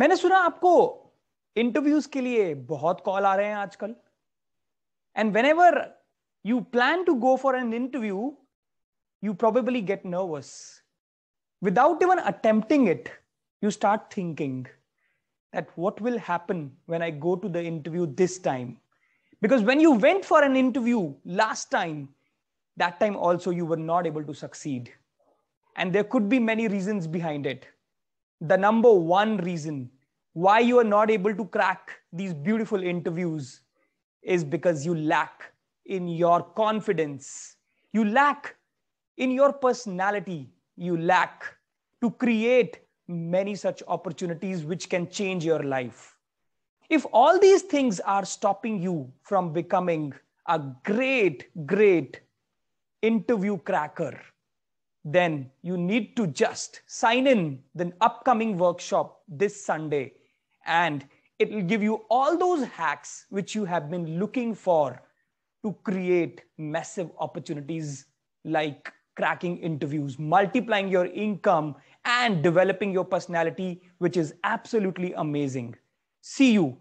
मैंने सुना आपको इंटरव्यूज के लिए बहुत कॉल आ रहे हैं आजकल and whenever you plan to go for an interview you probably get nervous without even attempting it you start thinking that what will happen when I go to the interview this time because when you went for an interview last time that time also you were not able to succeed and there could be many reason behind it the number one reason why you are not able to crack these beautiful interviews is because you lack in your confidence. You lack in your personality. You lack to create many such opportunities which can change your life. If all these things are stopping you from becoming a great, great interview cracker, then you need to just sign in the upcoming workshop this Sunday and it will give you all those hacks which you have been looking for to create massive opportunities like cracking interviews, multiplying your income, and developing your personality, which is absolutely amazing. See you